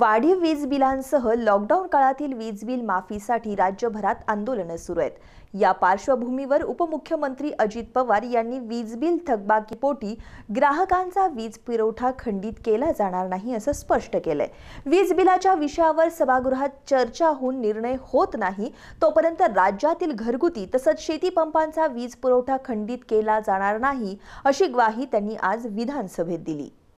वाढीव वीज बिलांसह लॉकडाऊन काळातील वीज बिल माफीसाठी राज्यभरात आंदोलनं सुरू आहेत या पार्श्वभूमीवर उपमुख्यमंत्री अजित पवार यांनी वीज बिल थकबाकीपोटी ग्राहकांचा वीज पुरवठा खंडित केला जाणार नाही असं स्पष्ट केलंय वीज बिलाच्या विषयावर सभागृहात चर्चा होऊन निर्णय होत नाही तोपर्यंत राज्यातील घरगुती तसंच शेती पंपांचा वीज पुरवठा खंडित केला जाणार नाही अशी ग्वाही त्यांनी आज विधानसभेत दिली